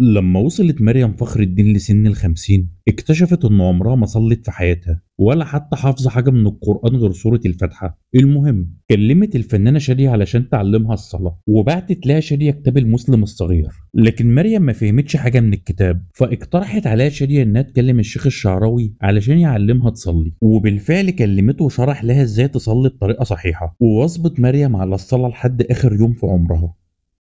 لما وصلت مريم فخر الدين لسن الخمسين اكتشفت ان عمرها ما صلت في حياتها ولا حتى حافظة حاجة من القرآن غير سورة الفاتحة المهم كلمت الفنانة شادية علشان تعلمها الصلاة وبعتت لها شادية كتاب المسلم الصغير لكن مريم ما فهمتش حاجة من الكتاب فاقترحت عليها شادية انها تكلم الشيخ الشعراوي علشان يعلمها تصلي وبالفعل كلمته وشرح لها ازاي تصلي بطريقة صحيحة وواظبت مريم على الصلاة لحد اخر يوم في عمرها